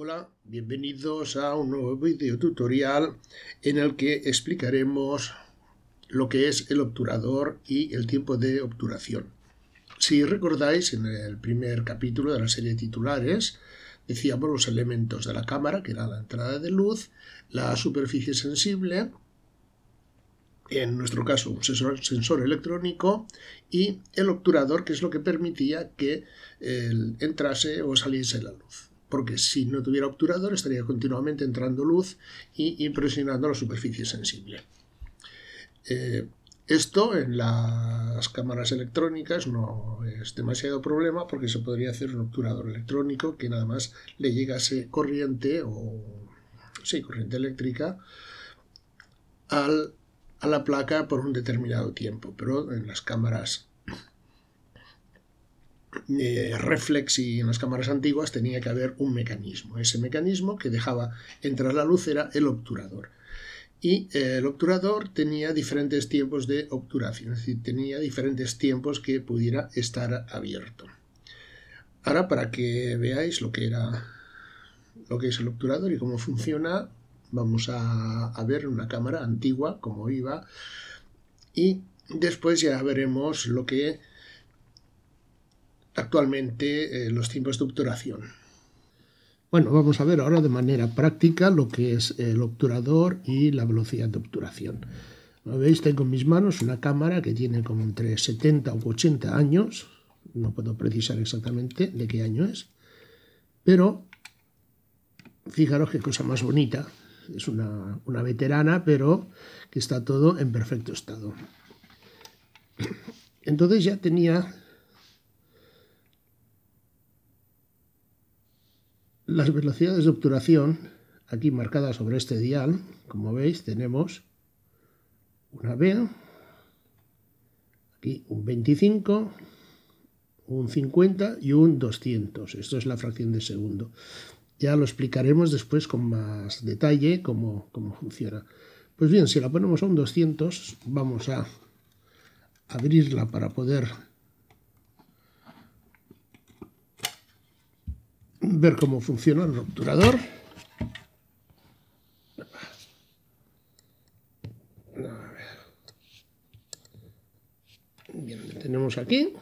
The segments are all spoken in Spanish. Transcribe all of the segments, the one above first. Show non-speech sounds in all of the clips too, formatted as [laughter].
Hola, bienvenidos a un nuevo video tutorial en el que explicaremos lo que es el obturador y el tiempo de obturación. Si recordáis, en el primer capítulo de la serie de titulares decíamos los elementos de la cámara, que era la entrada de luz, la superficie sensible, en nuestro caso un sensor, electrónico, y el obturador, que es lo que permitía que eh, entrase o saliese la luz porque si no tuviera obturador estaría continuamente entrando luz y impresionando la superficie sensible. Eh, esto en las cámaras electrónicas no es demasiado problema porque se podría hacer un obturador electrónico que nada más le llegase corriente o sí, corriente eléctrica al, a la placa por un determinado tiempo, pero en las cámaras eh, reflex y en las cámaras antiguas tenía que haber un mecanismo. Ese mecanismo que dejaba entrar la luz era el obturador. Y eh, el obturador tenía diferentes tiempos de obturación, es decir, tenía diferentes tiempos que pudiera estar abierto. Ahora, para que veáis lo que era lo que es el obturador y cómo funciona, vamos a, ver una cámara antigua, como iba, y después ya veremos lo que actualmente eh, los tiempos de obturación. Bueno, vamos a ver ahora de manera práctica lo que es el obturador y la velocidad de obturación. Como veis, tengo en mis manos una cámara que tiene como entre 70 o 80 años, no puedo precisar exactamente de qué año es, pero fijaros qué cosa más bonita. Es una, una veterana, pero que está todo en perfecto estado. Entonces ya tenía Las velocidades de obturación, aquí marcadas sobre este dial, como veis, tenemos una B, aquí un 25, un 50 y un 200. Esto es la fracción de segundo. Ya lo explicaremos después con más detalle cómo, funciona. Pues bien, si la ponemos a un 200, vamos a abrirla para poder ver cómo funciona el obturador. Bien, tenemos aquí.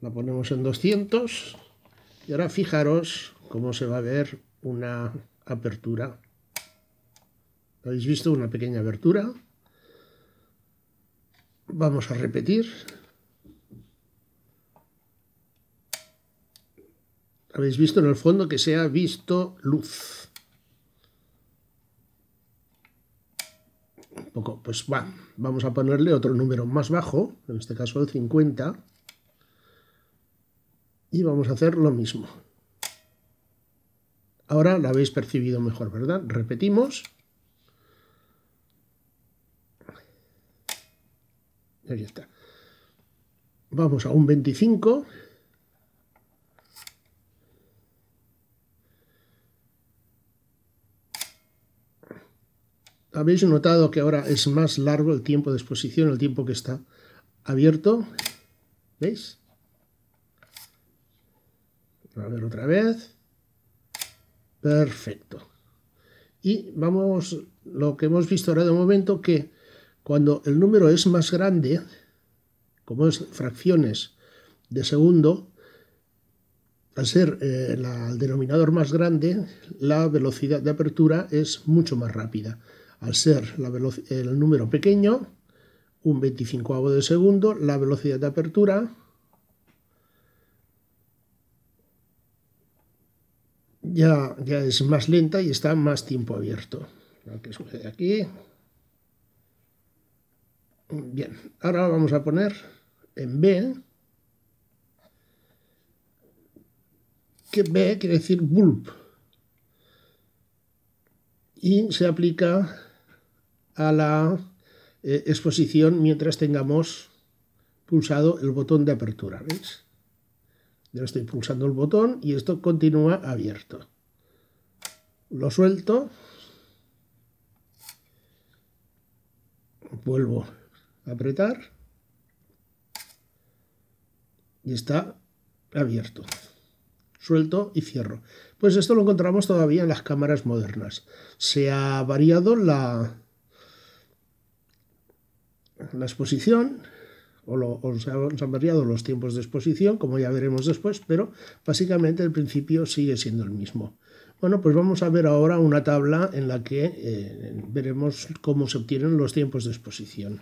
La ponemos en 200 y ahora fijaros cómo se va a ver una apertura ¿Habéis visto una pequeña abertura? Vamos a repetir. Habéis visto en el fondo que se ha visto luz. Un poco, pues va, vamos a ponerle otro número más bajo, en este caso el 50, y vamos a hacer lo mismo. Ahora la habéis percibido mejor, ¿verdad? Repetimos. Ahí está. Vamos a un 25. Habéis notado que ahora es más largo el tiempo de exposición, el tiempo que está abierto. ¿Veis? A ver otra vez. Perfecto. Y vamos, lo que hemos visto ahora de momento, que cuando el número es más grande, como es fracciones de segundo, al ser eh, el denominador más grande, la velocidad de apertura es mucho más rápida. Al ser el número pequeño, un 25 de segundo, la velocidad de apertura ya, ya es más lenta y está más tiempo abierto. Lo que sucede aquí Bien, ahora vamos a poner en B, que B quiere decir bulb, y se aplica a la eh, exposición mientras tengamos pulsado el botón de apertura, ¿veis? Yo estoy pulsando el botón y esto continúa abierto. Lo suelto, vuelvo apretar y está abierto. Suelto y cierro. Pues esto lo encontramos todavía en las cámaras modernas. Se ha variado la, la exposición o, se, han, variado los tiempos de exposición, como ya veremos después, pero básicamente el principio sigue siendo el mismo. Bueno, pues vamos a ver ahora una tabla en la que eh, veremos cómo se obtienen los tiempos de exposición.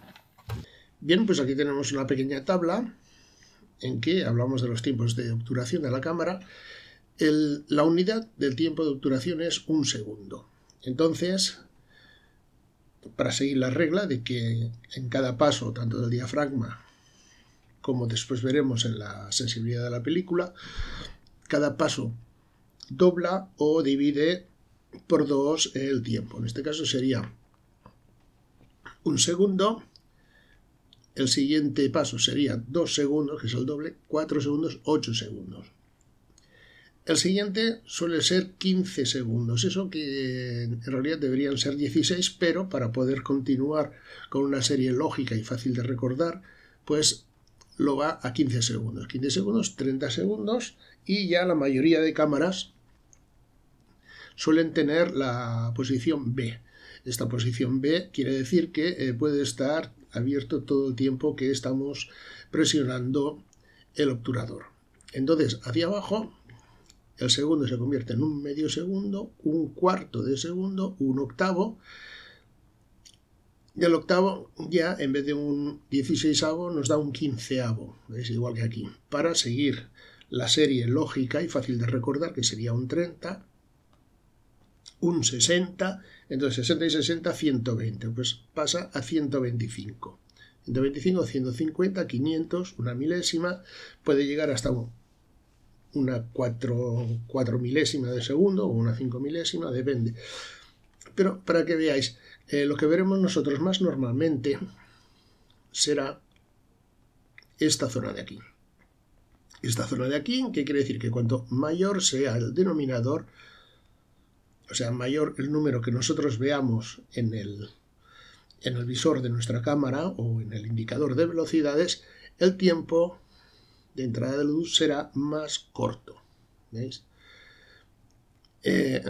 Bien, pues aquí tenemos una pequeña tabla en que hablamos de los tiempos de obturación de la cámara. la unidad del tiempo de obturación es un segundo. Entonces, para seguir la regla de que en cada paso, tanto del diafragma como después veremos en la sensibilidad de la película, cada paso dobla o divide por dos el tiempo. En este caso sería un segundo el siguiente paso sería 2 segundos, que es el doble, 4 segundos, 8 segundos. El siguiente suele ser 15 segundos, eso que en realidad deberían ser 16, pero para poder continuar con una serie lógica y fácil de recordar, pues lo va a 15 segundos. 15 segundos, 30 segundos y ya la mayoría de cámaras suelen tener la posición B. Esta posición B quiere decir que eh, puede estar abierto todo el tiempo que estamos presionando el obturador. Entonces, hacia abajo, el segundo se convierte en un medio segundo, un cuarto de segundo, un octavo, y el octavo ya, en vez de un 16 nos da un quinceavo, es igual que aquí, para seguir la serie lógica y fácil de recordar, que sería un 30, un 60, entonces 60 y 60, 120, pues pasa a 125. 125, 150, 500, una milésima, puede llegar hasta una 4, milésima de segundo o una 5 milésima, depende. Pero para que veáis, eh, lo que veremos nosotros más normalmente será esta zona de aquí. Esta zona de aquí, ¿qué quiere decir que cuanto mayor sea el denominador, o sea, mayor el número que nosotros veamos en el, en el visor de nuestra cámara o en el indicador de velocidades, el tiempo de entrada de luz será más corto. ¿Veis? Eh,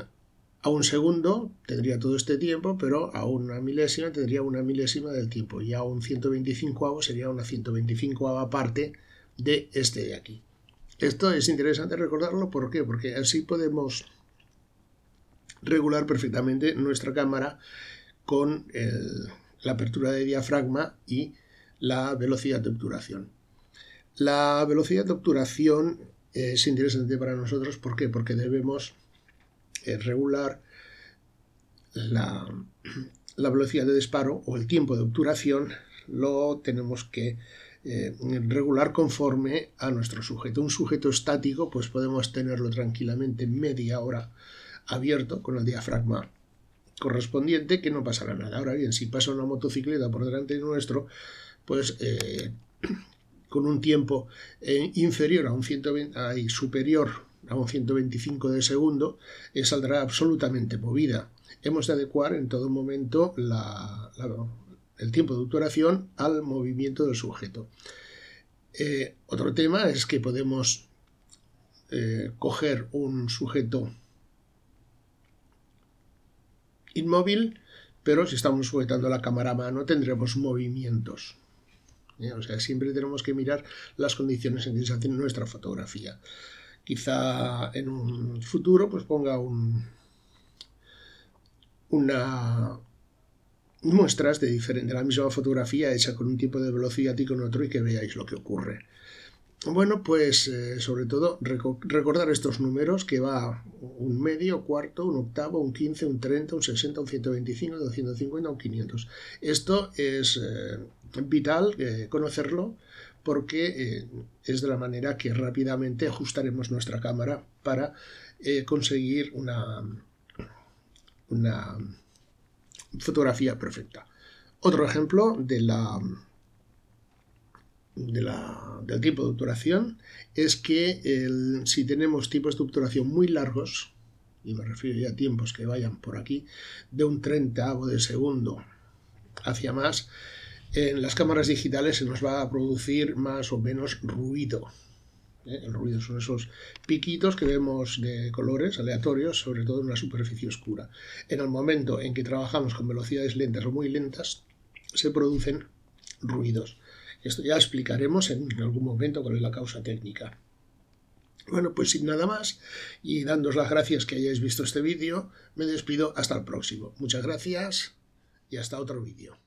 a un segundo tendría todo este tiempo, pero a una milésima tendría una milésima del tiempo y a un 125 sería una 125 parte de este de aquí. Esto es interesante recordarlo, ¿por qué? Porque así podemos regular perfectamente nuestra cámara con la apertura de diafragma y la velocidad de obturación. La velocidad de obturación es interesante para nosotros, ¿por qué? Porque debemos eh, regular la, velocidad de disparo o el tiempo de obturación lo tenemos que eh, regular conforme a nuestro sujeto. Un sujeto estático, pues podemos tenerlo tranquilamente media hora abierto con el diafragma correspondiente que no pasará nada. Ahora bien, si pasa una motocicleta por delante de nuestro, pues eh, [clears throat] con un tiempo eh, inferior a un 120, superior a un 125 de segundo, eh, saldrá absolutamente movida. Hemos de adecuar en todo momento el tiempo de obturación al movimiento del sujeto. otro tema es que podemos coger un sujeto inmóvil, pero si estamos sujetando la cámara a mano tendremos movimientos. ¿Eh? O sea, siempre tenemos que mirar las condiciones en que se hace nuestra fotografía. Quizá en un futuro pues ponga una muestras de, diferente, de la misma fotografía hecha con un tipo de velocidad y con otro y que veáis lo que ocurre. Bueno, pues eh, sobre todo recordar estos números que va un medio, cuarto, un octavo, un quince, un treinta, un 60, un 125, un 250, un quinientos. Esto es eh, vital eh, conocerlo porque es de la manera que rápidamente ajustaremos nuestra cámara para conseguir una fotografía perfecta. Otro ejemplo de la del tipo de obturación es que si tenemos tipos de obturación muy largos, y me refiero ya a tiempos que vayan por aquí, de un o de segundo hacia más, en las cámaras digitales se nos va a producir más o menos ruido. ¿eh? El ruido son esos piquitos que vemos de colores aleatorios, sobre todo en una superficie oscura. En el momento en que trabajamos con velocidades lentas o muy lentas, se producen ruidos. Esto ya explicaremos en algún momento cuál es la causa técnica. Bueno, pues sin nada más y dándos las gracias que hayáis visto este vídeo, me despido hasta el próximo. Muchas gracias y hasta otro vídeo.